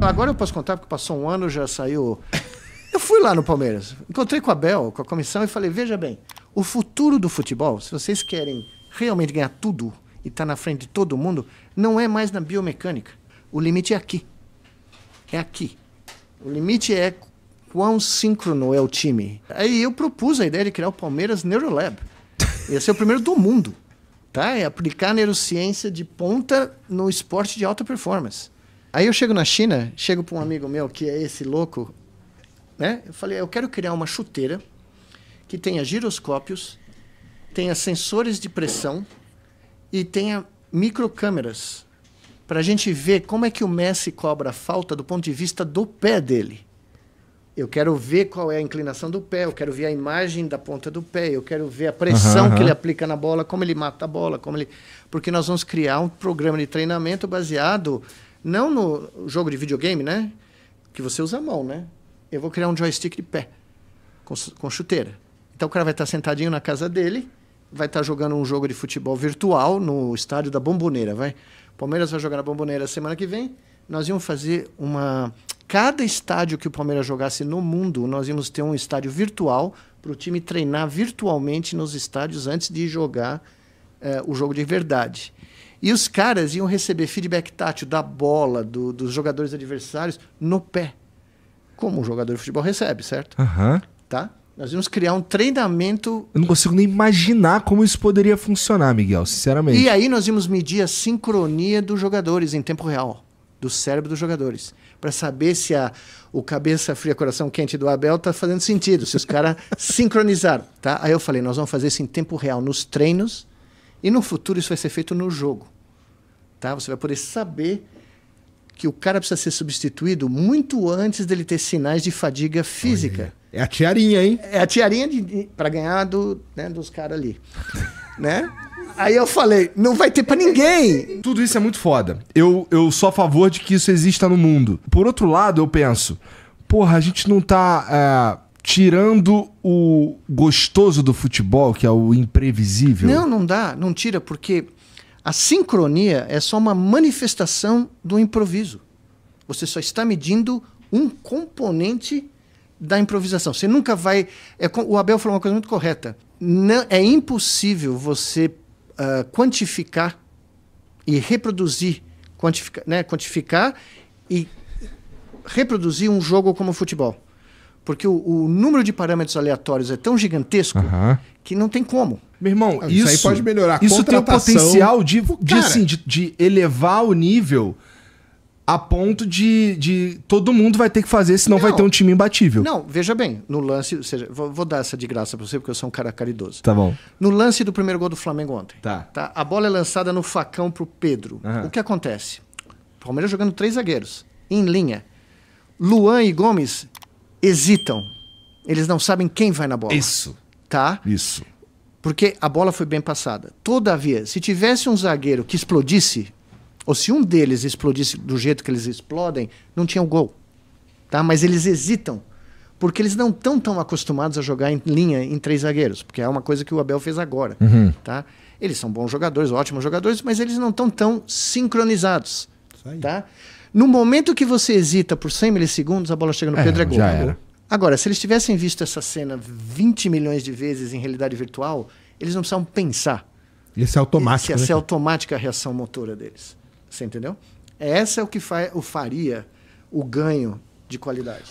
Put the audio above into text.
Agora eu posso contar, porque passou um ano, já saiu. Eu fui lá no Palmeiras, encontrei com a Bel, com a comissão, e falei: veja bem, o futuro do futebol, se vocês querem realmente ganhar tudo e estar tá na frente de todo mundo, não é mais na biomecânica. O limite é aqui. É aqui. O limite é quão síncrono é o time. Aí eu propus a ideia de criar o Palmeiras Neurolab. Ia ser o primeiro do mundo. Tá? É aplicar neurociência de ponta no esporte de alta performance. Aí eu chego na China, chego para um amigo meu que é esse louco, né? Eu falei, eu quero criar uma chuteira que tenha giroscópios, tenha sensores de pressão e tenha microcâmeras para a gente ver como é que o Messi cobra a falta do ponto de vista do pé dele. Eu quero ver qual é a inclinação do pé, eu quero ver a imagem da ponta do pé, eu quero ver a pressão uhum, que ele aplica na bola, como ele mata a bola, como ele. Porque nós vamos criar um programa de treinamento baseado não no jogo de videogame, né? Que você usa a mão, né? Eu vou criar um joystick de pé, com, com chuteira. Então o cara vai estar sentadinho na casa dele, vai estar jogando um jogo de futebol virtual no estádio da Bomboneira, vai. Palmeiras vai jogar na Bomboneira semana que vem. Nós íamos fazer uma cada estádio que o Palmeiras jogasse no mundo, nós íamos ter um estádio virtual para o time treinar virtualmente nos estádios antes de jogar eh, o jogo de verdade. E os caras iam receber feedback tátil da bola, do, dos jogadores adversários, no pé. Como um jogador de futebol recebe, certo? Uhum. Tá? Nós íamos criar um treinamento. Eu não consigo nem imaginar como isso poderia funcionar, Miguel, sinceramente. E aí nós íamos medir a sincronia dos jogadores em tempo real do cérebro dos jogadores, para saber se a, o cabeça fria, coração quente do Abel tá fazendo sentido, se os caras sincronizaram, tá? Aí eu falei, nós vamos fazer isso em tempo real nos treinos e no futuro isso vai ser feito no jogo, tá? Você vai poder saber que o cara precisa ser substituído muito antes dele ter sinais de fadiga física. É a tiarinha, hein? É a tiarinha para ganhar do, né, dos caras ali, né? Aí eu falei, não vai ter para ninguém. Tudo isso é muito foda. Eu, eu sou a favor de que isso exista no mundo. Por outro lado, eu penso, porra, a gente não tá. É, tirando o gostoso do futebol, que é o imprevisível. Não, não dá, não tira, porque a sincronia é só uma manifestação do improviso. Você só está medindo um componente da improvisação. Você nunca vai. É, o Abel falou uma coisa muito correta. Não, é impossível você uh, quantificar e reproduzir, quantificar, né, quantificar e reproduzir um jogo como o futebol. Porque o, o número de parâmetros aleatórios é tão gigantesco que não tem como. Meu irmão, isso, isso aí pode melhorar. Isso tem o potencial de, de, Cara, assim, de, de elevar o nível a ponto de, de todo mundo vai ter que fazer, senão não, vai ter um time imbatível. Não, veja bem, no lance, ou seja, vou, vou dar essa de graça para você porque eu sou um cara caridoso. Tá bom. No lance do primeiro gol do Flamengo ontem. Tá. tá a bola é lançada no facão pro Pedro. Uhum. O que acontece? Palmeiras jogando três zagueiros em linha. Luan e Gomes hesitam. Eles não sabem quem vai na bola. Isso. Tá? Isso. Porque a bola foi bem passada. Todavia, se tivesse um zagueiro que explodisse, ou se um deles explodisse do jeito que eles explodem, não tinha o gol. Tá? Mas eles hesitam, porque eles não estão tão acostumados a jogar em linha em três zagueiros, porque é uma coisa que o Abel fez agora. Uhum. Tá? Eles são bons jogadores, ótimos jogadores, mas eles não estão tão sincronizados. Tá? No momento que você hesita por 100 milissegundos, a bola chega no é, Pedro é gol. Era. Agora, se eles tivessem visto essa cena 20 milhões de vezes em realidade virtual, eles não precisavam pensar. Ia ser automático. Ia né? ser automática a reação motora deles. Você entendeu? Essa é o que fa o faria o ganho de qualidade.